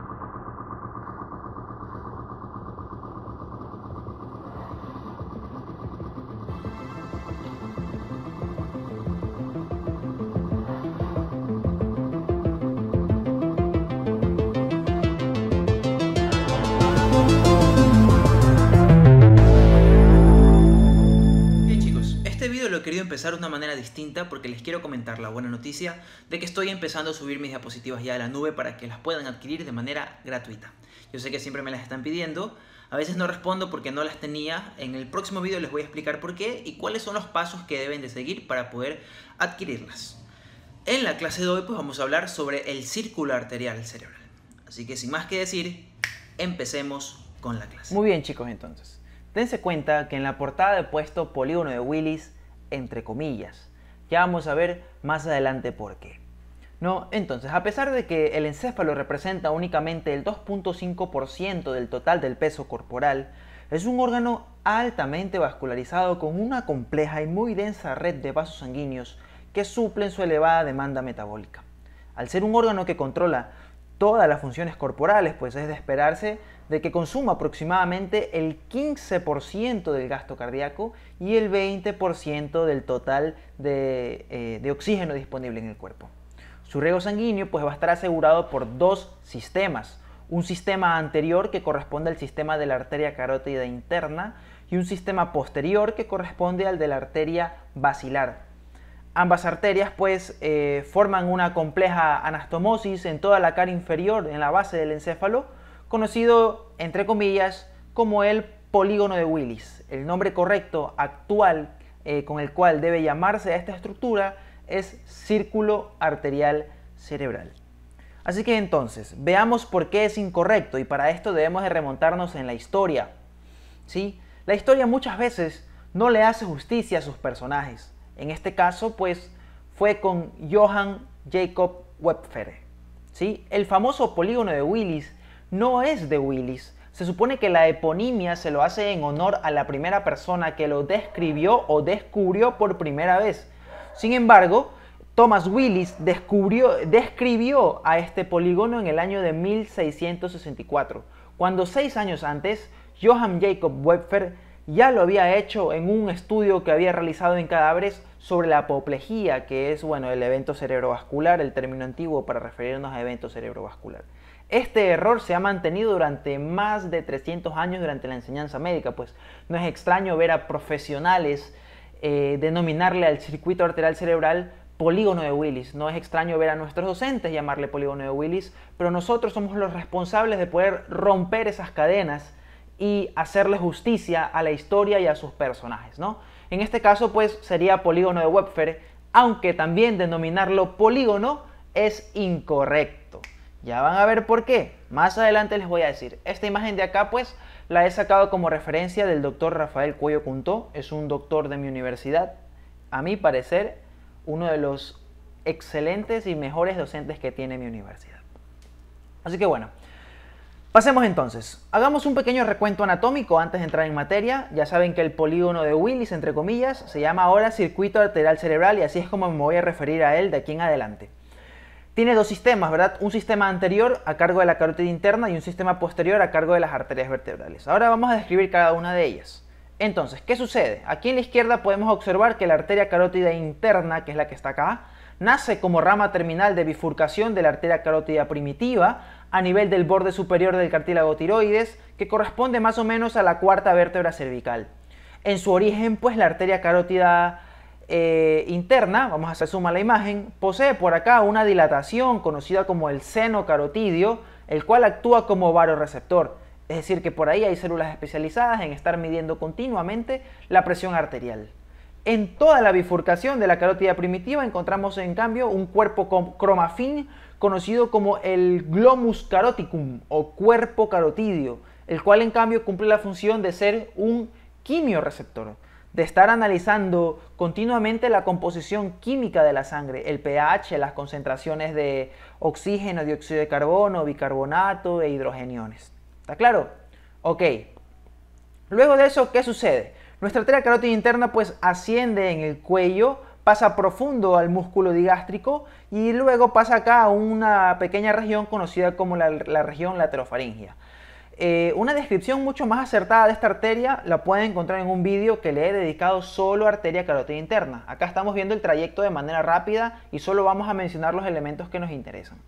you querido empezar de una manera distinta porque les quiero comentar la buena noticia de que estoy empezando a subir mis diapositivas ya a la nube para que las puedan adquirir de manera gratuita. Yo sé que siempre me las están pidiendo, a veces no respondo porque no las tenía. En el próximo video les voy a explicar por qué y cuáles son los pasos que deben de seguir para poder adquirirlas. En la clase de hoy pues vamos a hablar sobre el círculo arterial cerebral. Así que sin más que decir, empecemos con la clase. Muy bien chicos entonces. Dense cuenta que en la portada de puesto polígono de Willis entre comillas. Ya vamos a ver más adelante por qué. ¿No? Entonces, a pesar de que el encéfalo representa únicamente el 2.5% del total del peso corporal, es un órgano altamente vascularizado con una compleja y muy densa red de vasos sanguíneos que suplen su elevada demanda metabólica. Al ser un órgano que controla todas las funciones corporales, pues es de esperarse de que consuma aproximadamente el 15% del gasto cardíaco y el 20% del total eh, de, oxígeno disponible en el cuerpo. Su riego sanguíneo pues, va a estar asegurado por dos sistemas. Un sistema anterior que corresponde al sistema de la arteria carótida interna y un sistema posterior que corresponde al de la arteria basilar. Ambas arterias pues eh, forman una compleja anastomosis en toda la cara inferior, en la base del encéfalo, conocido entre comillas como el polígono de Willis. El nombre correcto actual eh, con el cual debe llamarse a esta estructura es círculo arterial cerebral. Así que entonces, veamos por qué es incorrecto y para esto debemos de remontarnos en la historia. ¿Sí? La historia muchas veces no le hace justicia a sus personajes. En este caso, pues, fue con Johann Jacob Webfere. ¿Sí? El famoso polígono de Willis no es de Willis. Se supone que la eponimia se lo hace en honor a la primera persona que lo describió o descubrió por primera vez. Sin embargo, Thomas Willis describió a este polígono en el año de 1664, cuando seis años antes Johann Jacob Webfer ya lo había hecho en un estudio que había realizado en cadáveres sobre la apoplejía, que es bueno, el evento cerebrovascular, el término antiguo para referirnos a evento cerebrovascular. Este error se ha mantenido durante más de 300 años durante la enseñanza médica, pues no es extraño ver a profesionales eh, denominarle al circuito arterial cerebral polígono de Willis. No es extraño ver a nuestros docentes llamarle polígono de Willis, pero nosotros somos los responsables de poder romper esas cadenas y hacerle justicia a la historia y a sus personajes, ¿no? En este caso, pues, sería polígono de Webfer, aunque también denominarlo polígono es incorrecto. Ya van a ver por qué. Más adelante les voy a decir. Esta imagen de acá, pues, la he sacado como referencia del doctor Rafael Cuello Cuntó. Es un doctor de mi universidad. A mi parecer, uno de los excelentes y mejores docentes que tiene mi universidad. Así que bueno, pasemos entonces. Hagamos un pequeño recuento anatómico antes de entrar en materia. Ya saben que el polígono de Willis, entre comillas, se llama ahora circuito arterial cerebral y así es como me voy a referir a él de aquí en adelante. Tiene dos sistemas, ¿verdad? Un sistema anterior a cargo de la carótida interna y un sistema posterior a cargo de las arterias vertebrales. Ahora vamos a describir cada una de ellas. Entonces, ¿qué sucede? Aquí en la izquierda podemos observar que la arteria carótida interna, que es la que está acá, nace como rama terminal de bifurcación de la arteria carótida primitiva a nivel del borde superior del cartílago tiroides, que corresponde más o menos a la cuarta vértebra cervical. En su origen, pues la arteria carótida eh, interna, vamos a hacer suma a la imagen, posee por acá una dilatación conocida como el seno carotidio, el cual actúa como varoreceptor. Es decir, que por ahí hay células especializadas en estar midiendo continuamente la presión arterial. En toda la bifurcación de la carótida primitiva encontramos en cambio un cuerpo cromafín conocido como el glomus caroticum o cuerpo carotidio, el cual en cambio cumple la función de ser un quimioreceptor de estar analizando continuamente la composición química de la sangre, el pH, las concentraciones de oxígeno, dióxido de carbono, bicarbonato e hidrogeniones. ¿Está claro? Ok. Luego de eso, ¿qué sucede? Nuestra arteria carótida interna pues asciende en el cuello, pasa profundo al músculo digástrico y luego pasa acá a una pequeña región conocida como la, región laterofaringia. Eh, una descripción mucho más acertada de esta arteria la pueden encontrar en un vídeo que le he dedicado solo a arteria carótida interna. Acá estamos viendo el trayecto de manera rápida y solo vamos a mencionar los elementos que nos interesan.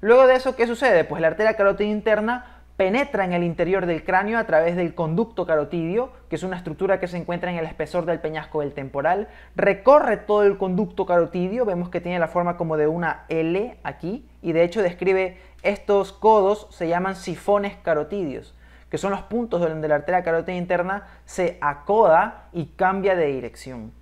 Luego de eso, ¿qué sucede? Pues la arteria carótida interna penetra en el interior del cráneo a través del conducto carotidio, que es una estructura que se encuentra en el espesor del peñasco del temporal, recorre todo el conducto carotidio, vemos que tiene la forma como de una L aquí, y de hecho describe estos codos se llaman sifones carotidios, que son los puntos donde la arteria carótida interna se acoda y cambia de dirección.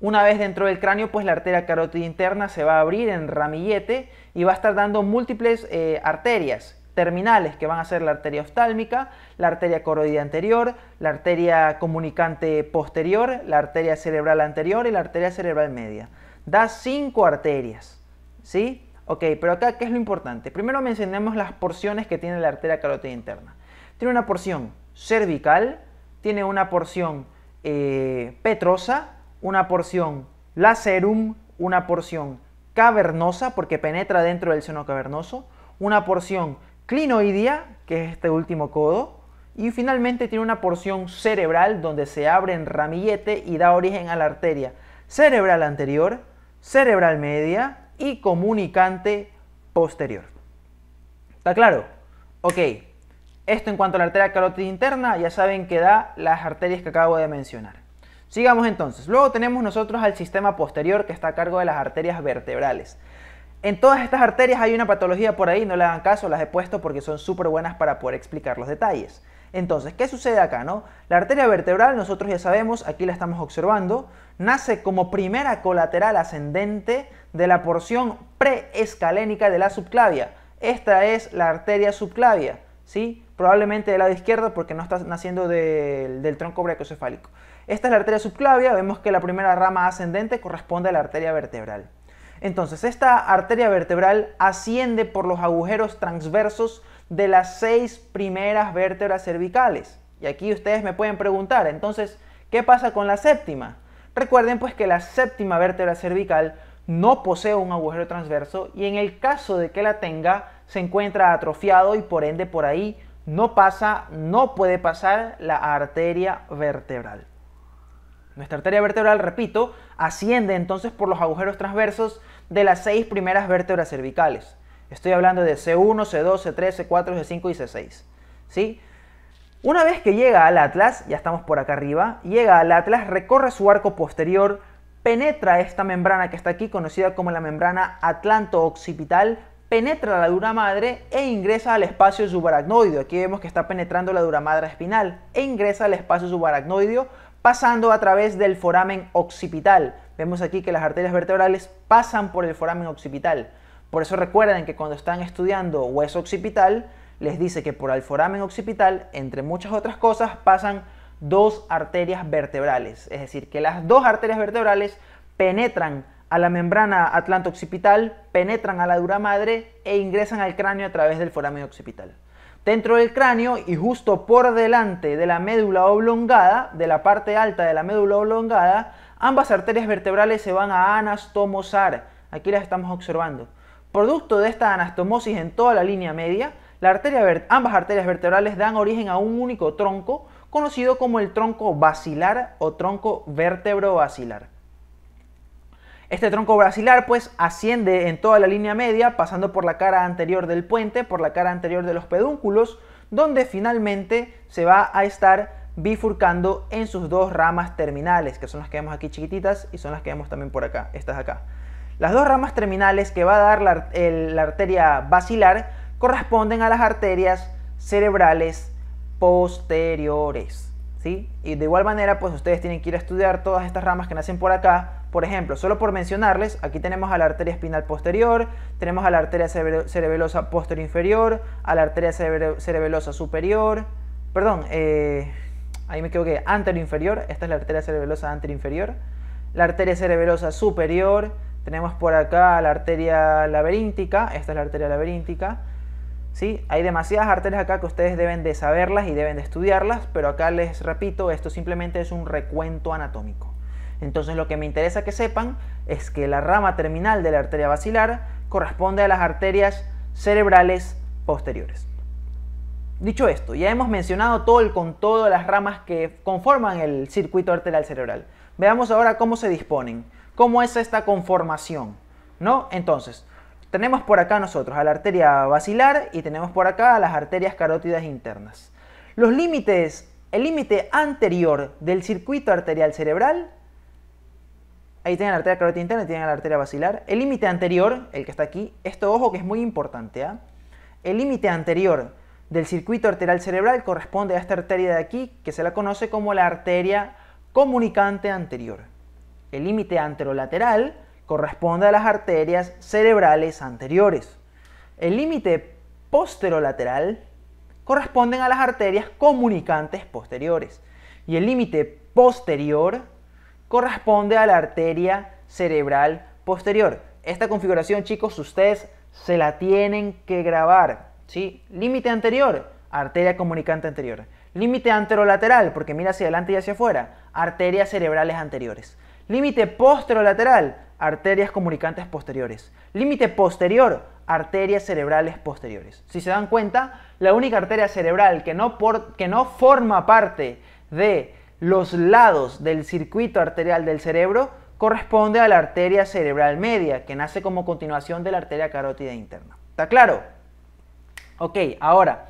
Una vez dentro del cráneo, pues la arteria carótida interna se va a abrir en ramillete y va a estar dando múltiples eh, arterias terminales, que van a ser la arteria oftálmica, la arteria coroidea anterior, la arteria comunicante posterior, la arteria cerebral anterior y la arteria cerebral media. Da cinco arterias, ¿sí? Ok, pero acá, ¿qué es lo importante? Primero mencionemos las porciones que tiene la arteria carótida interna. Tiene una porción cervical, tiene una porción eh, petrosa, una porción lacerum, una porción cavernosa, porque penetra dentro del seno cavernoso, una porción clinoidea, que es este último codo, y finalmente tiene una porción cerebral donde se abre en ramillete y da origen a la arteria cerebral anterior, cerebral media, y comunicante posterior. ¿Está claro? Ok, esto en cuanto a la arteria carótida interna, ya saben que da las arterias que acabo de mencionar. Sigamos entonces. Luego tenemos nosotros al sistema posterior que está a cargo de las arterias vertebrales. En todas estas arterias hay una patología por ahí, no le hagan caso, las he puesto porque son súper buenas para poder explicar los detalles. Entonces, ¿qué sucede acá? No? La arteria vertebral, nosotros ya sabemos, aquí la estamos observando, nace como primera colateral ascendente de la porción preescalénica de la subclavia. Esta es la arteria subclavia, ¿sí? probablemente del lado izquierdo porque no está naciendo del tronco bracocefálico Esta es la arteria subclavia, vemos que la primera rama ascendente corresponde a la arteria vertebral. Entonces, esta arteria vertebral asciende por los agujeros transversos de las seis primeras vértebras cervicales. Y aquí ustedes me pueden preguntar, entonces, ¿qué pasa con la séptima? Recuerden pues que la séptima vértebra cervical no posee un agujero transverso y en el caso de que la tenga se encuentra atrofiado y por ende por ahí no pasa, no puede pasar la arteria vertebral. Nuestra arteria vertebral, repito, asciende entonces por los agujeros transversos de las seis primeras vértebras cervicales. Estoy hablando de C1, C2, C3, C4, C5 y C6. ¿sí? Una vez que llega al atlas, ya estamos por acá arriba, llega al atlas, recorre su arco posterior, penetra esta membrana que está aquí, conocida como la membrana atlanto-occipital, penetra la dura madre e ingresa al espacio subaracnoideo. Aquí vemos que está penetrando la dura madre espinal e ingresa al espacio subaracnoideo pasando a través del foramen occipital. Vemos aquí que las arterias vertebrales pasan por el foramen occipital. Por eso recuerden que cuando están estudiando hueso occipital, les dice que por el foramen occipital, entre muchas otras cosas, pasan dos arterias vertebrales. Es decir, que las dos arterias vertebrales penetran a la membrana atlanto-occipital, penetran a la dura madre e ingresan al cráneo a través del foramen occipital. Dentro del cráneo y justo por delante de la médula oblongada, de la parte alta de la médula oblongada, ambas arterias vertebrales se van a anastomosar. Aquí las estamos observando. Producto de esta anastomosis en toda la línea media, ambas arterias vertebrales dan origen a un único tronco conocido como el tronco basilar o tronco vértebro basilar. Este tronco basilar pues asciende en toda la línea media, pasando por la cara anterior del puente, por la cara anterior de los pedúnculos, donde finalmente se va a estar bifurcando en sus dos ramas terminales, que son las que vemos aquí chiquititas y son las que vemos también por acá, estas acá. Las dos ramas terminales que va a dar la, arteria basilar corresponden a las arterias cerebrales posteriores. ¿sí? Y de igual manera, pues ustedes tienen que ir a estudiar todas estas ramas que nacen por acá. Por ejemplo, solo por mencionarles, aquí tenemos a la arteria espinal posterior, tenemos a la arteria cerebelosa posterior inferior, a la arteria cerebelosa superior, perdón, eh, ahí me equivoqué, anterior inferior, esta es la arteria cerebelosa anterior inferior, la arteria cerebelosa superior, tenemos por acá la arteria laberíntica, esta es la arteria laberíntica, ¿sí? Hay demasiadas arterias acá que ustedes deben de saberlas y deben de estudiarlas, pero acá les repito, esto simplemente es un recuento anatómico. Entonces lo que me interesa que sepan es que la rama terminal de la arteria basilar corresponde a las arterias cerebrales posteriores. Dicho esto, ya hemos mencionado todo el con todo las ramas que conforman el circuito arterial cerebral. Veamos ahora cómo se disponen, cómo es esta conformación, ¿no? Entonces, tenemos por acá nosotros a la arteria basilar y tenemos por acá a las arterias carótidas internas. Los límites, el límite anterior del circuito arterial cerebral, ahí tienen la arteria carótida interna y tienen la arteria basilar. El límite anterior, el que está aquí, esto ojo que es muy importante, ¿ah? el límite anterior del circuito arterial cerebral corresponde a esta arteria de aquí que se la conoce como la arteria comunicante anterior. El límite anterolateral corresponde a las arterias cerebrales anteriores. El límite posterolateral corresponde a las arterias comunicantes posteriores y el límite posterior corresponde a la arteria cerebral posterior. Esta configuración, chicos, ustedes se la tienen que grabar, ¿sí? Límite anterior, arteria comunicante anterior. Límite anterolateral, porque mira hacia adelante y hacia afuera, arterias cerebrales anteriores. Límite posterolateral, arterias comunicantes posteriores. Límite posterior, arterias cerebrales posteriores. Si se dan cuenta, la única arteria cerebral que no, que no forma parte de los lados del circuito arterial del cerebro corresponde a la arteria cerebral media, que nace como continuación de la arteria carótida interna. ¿Está claro? Ok, ahora,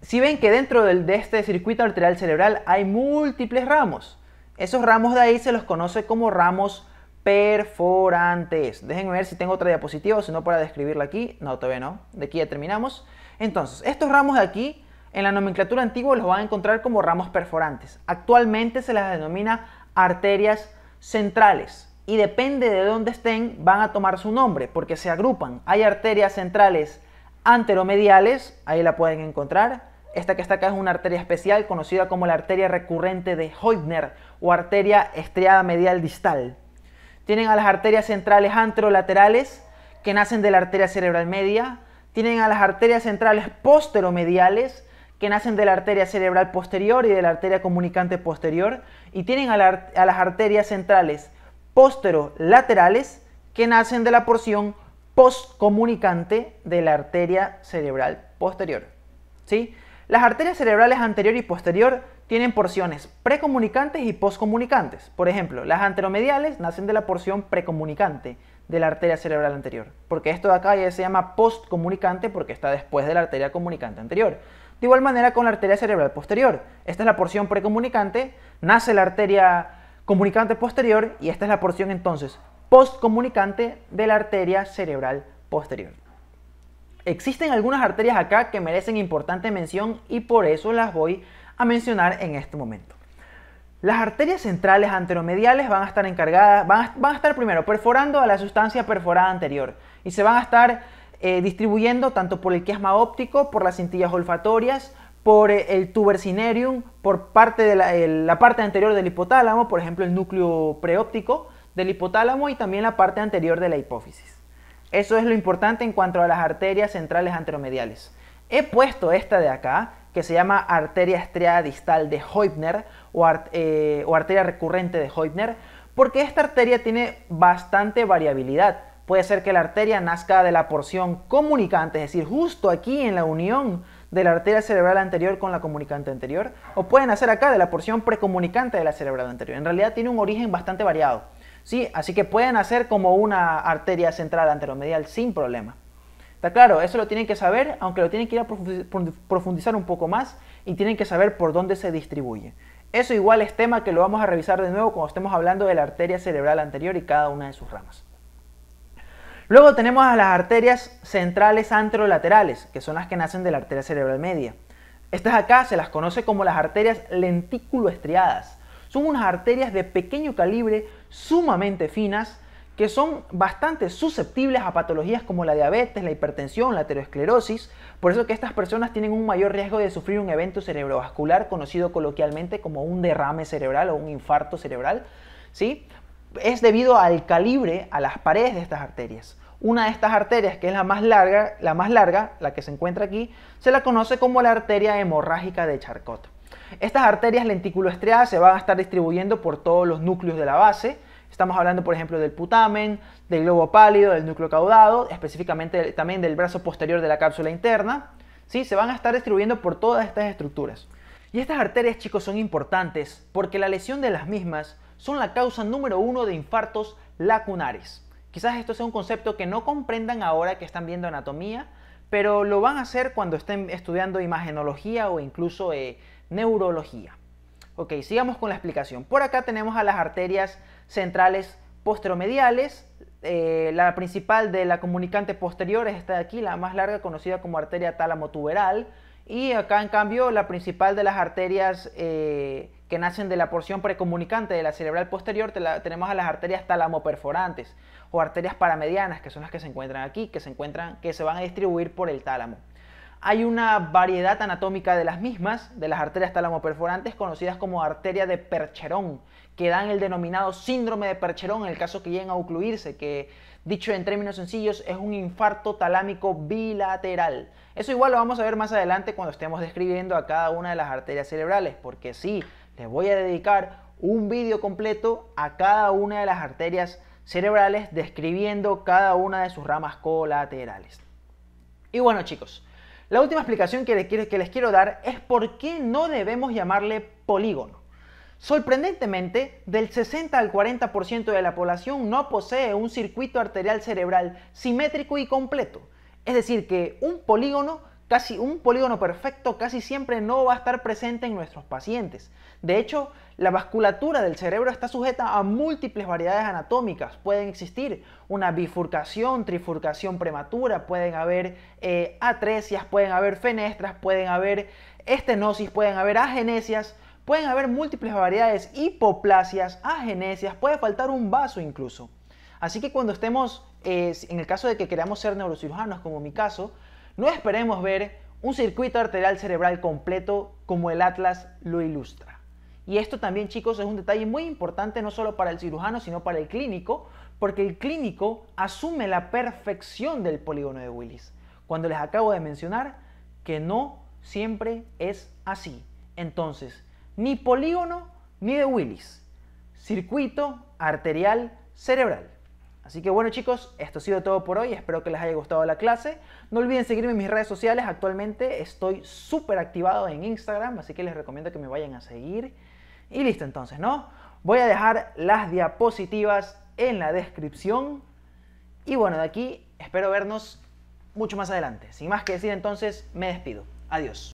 si ven que dentro de este circuito arterial cerebral hay múltiples ramos, esos ramos de ahí se los conoce como ramos perforantes. Déjenme ver si tengo otra diapositiva o si no para describirla aquí. No, todavía no. De aquí ya terminamos. Entonces, estos ramos de aquí, en la nomenclatura antigua los van a encontrar como ramos perforantes. Actualmente se las denomina arterias centrales. Y depende de dónde estén, van a tomar su nombre, porque se agrupan. Hay arterias centrales anteromediales, ahí la pueden encontrar. Esta que está acá es una arteria especial conocida como la arteria recurrente de Heubner o arteria estriada medial distal. Tienen a las arterias centrales anterolaterales, que nacen de la arteria cerebral media. Tienen a las arterias centrales posteromediales, que nacen de la arteria cerebral posterior y de la arteria comunicante posterior. Y tienen a, las arterias centrales posterolaterales, que nacen de la porción postcomunicante de la arteria cerebral posterior. ¿Sí? Las arterias cerebrales anterior y posterior tienen porciones precomunicantes y postcomunicantes. Por ejemplo, las anteromediales nacen de la porción precomunicante de la arteria cerebral anterior, porque esto de acá ya se llama postcomunicante porque está después de la arteria comunicante anterior. De igual manera con la arteria cerebral posterior. Esta es la porción precomunicante, nace la arteria comunicante posterior y esta es la porción entonces postcomunicante de la arteria cerebral posterior. Existen algunas arterias acá que merecen importante mención y por eso las voy a a mencionar en este momento. Las arterias centrales anteromediales van a estar encargadas, van a, estar primero perforando a la sustancia perforada anterior y se van a estar eh, distribuyendo tanto por el quiasma óptico, por las cintillas olfatorias, por eh, el tubercinerium, por parte de la, parte anterior del hipotálamo, por ejemplo el núcleo preóptico del hipotálamo y también la parte anterior de la hipófisis. Eso es lo importante en cuanto a las arterias centrales anteromediales. He puesto esta de acá que se llama arteria estriada distal de Heubner eh, o, arteria recurrente de Heubner, porque esta arteria tiene bastante variabilidad. Puede ser que la arteria nazca de la porción comunicante, es decir, justo aquí en la unión de la arteria cerebral anterior con la comunicante anterior, o pueden nacer acá de la porción precomunicante de la cerebral anterior. En realidad tiene un origen bastante variado, Así que pueden nacer como una arteria central anteromedial sin problema. Está claro, eso lo tienen que saber, aunque lo tienen que ir a profundizar un poco más y tienen que saber por dónde se distribuye. Eso igual es tema que lo vamos a revisar de nuevo cuando estemos hablando de la arteria cerebral anterior y cada una de sus ramas. Luego tenemos a las arterias centrales anterolaterales, que son las que nacen de la arteria cerebral media. Estas acá se las conoce como las arterias estriadas Son unas arterias de pequeño calibre, sumamente finas, que son bastante susceptibles a patologías como la diabetes, la hipertensión, la aterosclerosis, por eso que estas personas tienen un mayor riesgo de sufrir un evento cerebrovascular conocido coloquialmente como un derrame cerebral o un infarto cerebral, ¿sí? Es debido al calibre a las paredes de estas arterias. Una de estas arterias, que es la más larga, la más larga, la que se encuentra aquí, se la conoce como la arteria hemorrágica de Charcot. Estas arterias lenticuloestreadas se van a estar distribuyendo por todos los núcleos de la base, Estamos hablando, por ejemplo, del putamen, del globo pálido, del núcleo caudado, específicamente también del brazo posterior de la cápsula interna. ¿sí? Se van a estar distribuyendo por todas estas estructuras. Y estas arterias, chicos, son importantes porque la lesión de las mismas son la causa número uno de infartos lacunares. Quizás esto sea un concepto que no comprendan ahora que están viendo anatomía, pero lo van a hacer cuando estén estudiando imagenología o incluso eh, neurología. Ok, sigamos con la explicación. Por acá tenemos a las arterias centrales postromediales. Eh, la principal de la comunicante posterior es esta de aquí, la más larga, conocida como arteria tálamo-tuberal. Y acá, en cambio, la principal de las arterias eh, que nacen de la porción precomunicante de la cerebral posterior tenemos a las arterias tálamo-perforantes o arterias paramedianas, que son las que se encuentran aquí, que se, encuentran, que se van a distribuir por el tálamo hay una variedad anatómica de las mismas, de las arterias talamoperforantes, conocidas como arteria de Percherón, que dan el denominado síndrome de Percherón en el caso que lleguen a ocluirse, que dicho en términos sencillos es un infarto talámico bilateral. Eso igual lo vamos a ver más adelante cuando estemos describiendo a cada una de las arterias cerebrales, porque sí, les voy a dedicar un vídeo completo a cada una de las arterias cerebrales describiendo cada una de sus ramas colaterales. Y bueno chicos, la última explicación que les quiero dar es por qué no debemos llamarle polígono. Sorprendentemente, del 60 al 40% de la población no posee un circuito arterial cerebral simétrico y completo. Es decir, que un polígono casi un polígono perfecto casi siempre no va a estar presente en nuestros pacientes. De hecho, la vasculatura del cerebro está sujeta a múltiples variedades anatómicas. Pueden existir una bifurcación, trifurcación prematura, pueden haber eh, atresias, pueden haber fenestras, pueden haber estenosis, pueden haber agenesias, pueden haber múltiples variedades, hipoplasias, agenesias, puede faltar un vaso incluso. Así que cuando estemos, eh, en el caso de que queramos ser neurocirujanos, como mi caso, no esperemos ver un circuito arterial cerebral completo como el Atlas lo ilustra. Y esto también, chicos, es un detalle muy importante no solo para el cirujano, sino para el clínico, porque el clínico asume la perfección del polígono de Willis. Cuando les acabo de mencionar que no siempre es así. Entonces, ni polígono ni de Willis. Circuito arterial cerebral. Así que bueno chicos, esto ha sido todo por hoy, espero que les haya gustado la clase. No olviden seguirme en mis redes sociales, actualmente estoy súper activado en Instagram, así que les recomiendo que me vayan a seguir. Y listo entonces, ¿no? Voy a dejar las diapositivas en la descripción. Y bueno, de aquí espero vernos mucho más adelante. Sin más que decir entonces, me despido. Adiós.